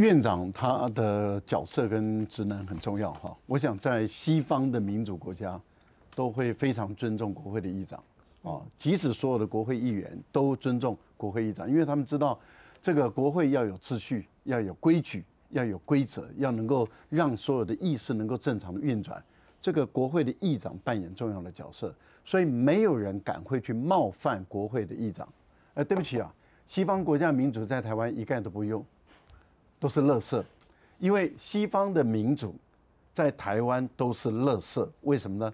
院长他的角色跟职能很重要哈，我想在西方的民主国家，都会非常尊重国会的议长啊，即使所有的国会议员都尊重国会议长，因为他们知道这个国会要有秩序，要有规矩，要有规则，要能够让所有的议事能够正常的运转，这个国会的议长扮演重要的角色，所以没有人敢会去冒犯国会的议长。呃，对不起啊，西方国家民主在台湾一概都不用。都是乐色，因为西方的民主在台湾都是乐色，为什么呢？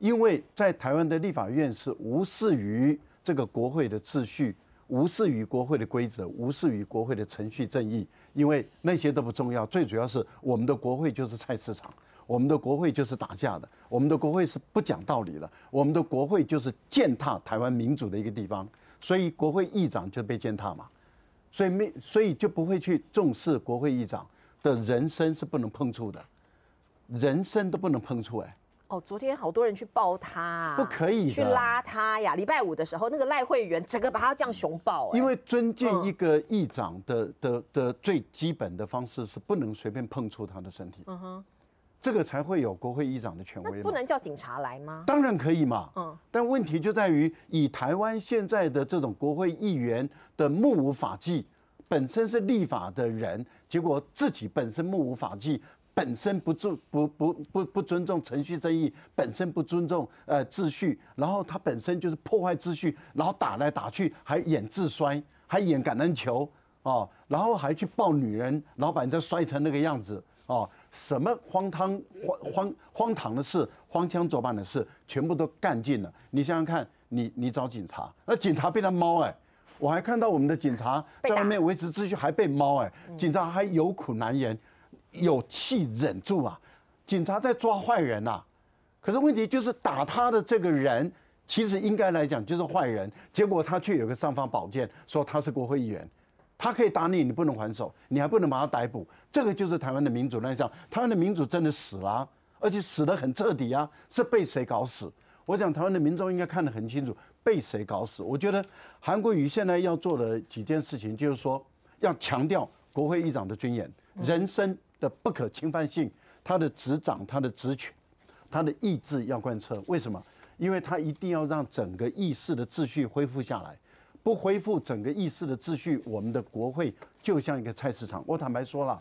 因为在台湾的立法院是无视于这个国会的秩序，无视于国会的规则，无视于国会的程序正义，因为那些都不重要。最主要是我们的国会就是菜市场，我们的国会就是打架的，我们的国会是不讲道理的，我们的国会就是践踏台湾民主的一个地方，所以国会议长就被践踏嘛。所以没，所以就不会去重视国会议长的人身是不能碰触的，人生都不能碰触哎。哦，昨天好多人去抱他，不可以去拉他呀。礼拜五的时候，那个赖会员整个把他这样熊抱，因为尊敬一个议长的的的最基本的方式是不能随便碰触他的身体。嗯哼。这个才会有国会议长的权威那不能叫警察来吗？当然可以嘛。嗯，但问题就在于，以台湾现在的这种国会议员的目无法纪，本身是立法的人，结果自己本身目无法纪，本身不尊不不不不尊重程序正义，本身不尊重呃秩序，然后他本身就是破坏秩序，然后打来打去还演自衰，还演橄榄球。哦，然后还去抱女人，老板在摔成那个样子，哦，什么荒唐、荒荒荒唐的事，荒腔走板的事，全部都干尽了。你想想看，你你找警察，那警察被他猫哎，我还看到我们的警察在外面维持秩序，还被猫哎，警察还有苦难言，有气忍住啊。警察在抓坏人呐，可是问题就是打他的这个人，其实应该来讲就是坏人，结果他却有个尚方宝剑，说他是国会议员。他可以打你，你不能还手，你还不能把他逮捕。这个就是台湾的民主乱象，台湾的民主真的死了，而且死得很彻底啊！是被谁搞死？我想台湾的民众应该看得很清楚，被谁搞死？我觉得韩国瑜现在要做的几件事情，就是说要强调国会议长的尊严、人身的不可侵犯性、他的执掌、他的职权、他的意志要贯彻。为什么？因为他一定要让整个议事的秩序恢复下来。不恢复整个议事的秩序，我们的国会就像一个菜市场。我坦白说了，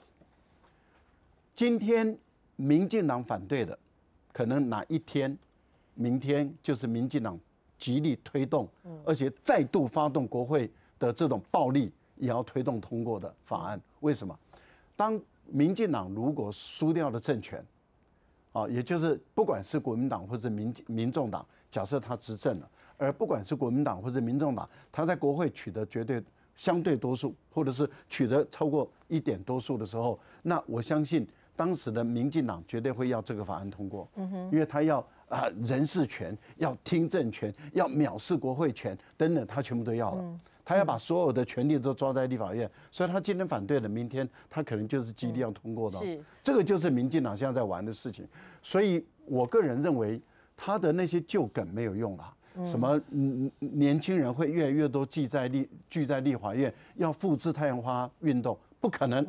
今天民进党反对的，可能哪一天，明天就是民进党极力推动，而且再度发动国会的这种暴力，也要推动通过的法案。为什么？当民进党如果输掉了政权，啊，也就是不管是国民党或者民民众党，假设他执政了。而不管是国民党或者民众党，他在国会取得绝对相对多数，或者是取得超过一点多数的时候，那我相信当时的民进党绝对会要这个法案通过，因为他要啊人事权，要听证权，要藐视国会权等等，他全部都要了，他要把所有的权利都抓在立法院，所以他今天反对了，明天他可能就是极力要通过的，是这个就是民进党现在在玩的事情，所以我个人认为他的那些旧梗没有用了。什么？年轻人会越来越多聚在立聚在立法院，要复制太阳花运动，不可能。